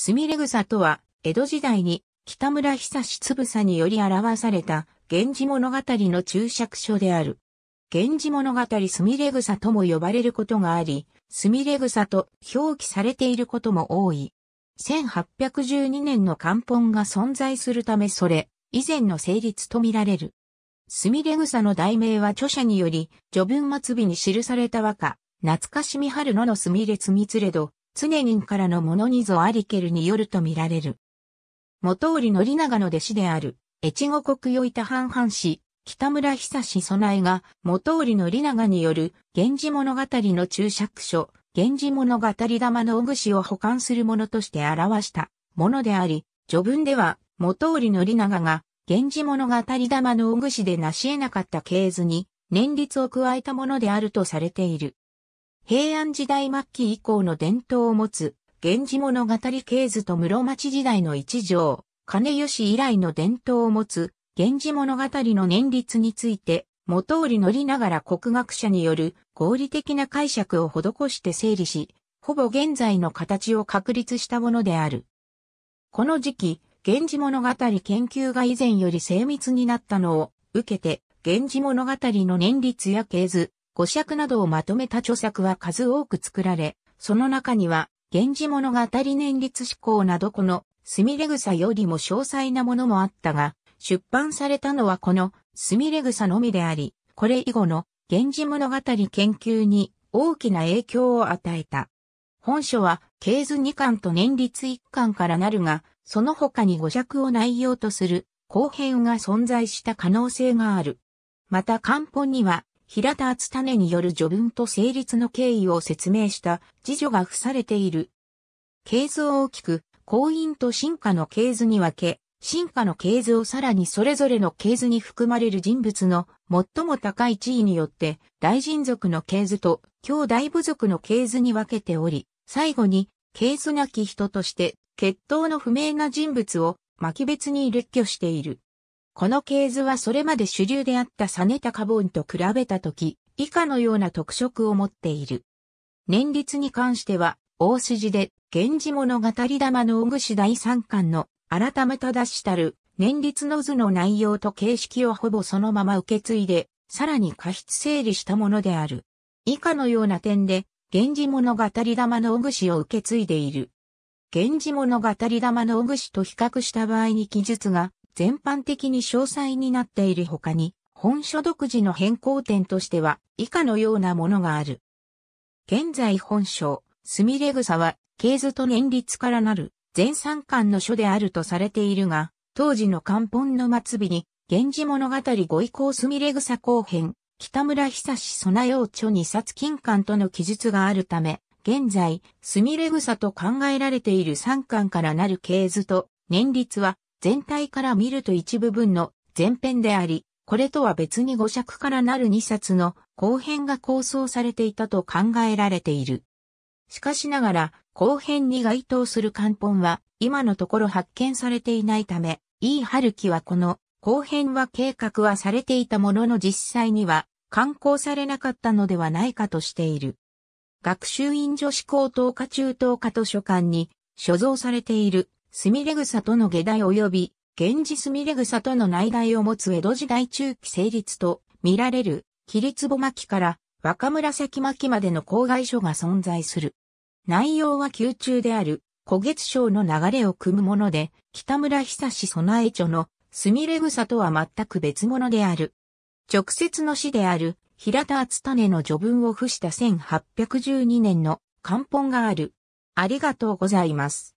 すみれ草とは、江戸時代に北村久しつぶさにより表された、源氏物語の注釈書である。源氏物語すみれ草とも呼ばれることがあり、すみれ草と表記されていることも多い。1812年の漢本が存在するためそれ、以前の成立とみられる。すみれ草の題名は著者により、序文末尾に記された和歌、懐かしみ春野のすみれつみつれど、常人からのものにぞありけるによるとみられる。元織宣長の弟子である、越後国よいた半藩士、北村久志備えが、元織宣長による、源氏物語の注釈書、源氏物語玉のおぐしを保管するものとして表したものであり、序文では、元織宣長が、源氏物語玉のおぐしで成し得なかった系図に、年率を加えたものであるとされている。平安時代末期以降の伝統を持つ、源氏物語系図と室町時代の一条、金吉以来の伝統を持つ、源氏物語の年率について、元乗りながら国学者による合理的な解釈を施して整理し、ほぼ現在の形を確立したものである。この時期、源氏物語研究が以前より精密になったのを受けて、源氏物語の年率や系図、五尺などをまとめた著作は数多く作られ、その中には、源氏物語年率志向などこの、すみれ草よりも詳細なものもあったが、出版されたのはこの、すみれ草のみであり、これ以後の、源氏物語研究に大きな影響を与えた。本書は、経図2巻と年率1巻からなるが、その他に五尺を内容とする後編が存在した可能性がある。また漢本には、平田厚種による序文と成立の経緯を説明した辞書が付されている。系図を大きく、後院と進化の系図に分け、進化の系図をさらにそれぞれの系図に含まれる人物の最も高い地位によって大人族の系図と兄弟部族の系図に分けており、最後に系図なき人として血統の不明な人物を巻き別に列挙している。この系図はそれまで主流であったサネタカボンと比べたとき、以下のような特色を持っている。年率に関しては、大筋で、源氏物語玉の小串第三巻の、改めただしたる、年率の図の内容と形式をほぼそのまま受け継いで、さらに過失整理したものである。以下のような点で、源氏物語玉の小串を受け継いでいる。源氏物語玉の小串と比較した場合に記述が全般的に詳細になっている他に、本書独自の変更点としては、以下のようなものがある。現在本書、スミレ草は、系図と年率からなる、全三巻の書であるとされているが、当時の漢本の末尾に、源氏物語ご意向すみれ草後編、北村久志備えよう著に冊金巻との記述があるため、現在、すみれ草と考えられている三巻からなる系図と、年率は、全体から見ると一部分の前編であり、これとは別に五尺からなる二冊の後編が構想されていたと考えられている。しかしながら、後編に該当する漢本は、今のところ発見されていないため、E. 春樹はこの、後編は計画はされていたものの実際には、刊行されなかったのではないかとしている。学習院女子高等科中等科図書館に所蔵されているスミレ草との下代及び、源氏スミレ草との内外を持つ江戸時代中期成立と見られる、霧壺巻から若紫巻までの公害書が存在する。内容は宮中である、古月章の流れを組むもので、北村久志備え著の、スミレ草とは全く別物である。直接の詩である、平田厚種の序文を付した1812年の漢本がある。ありがとうございます。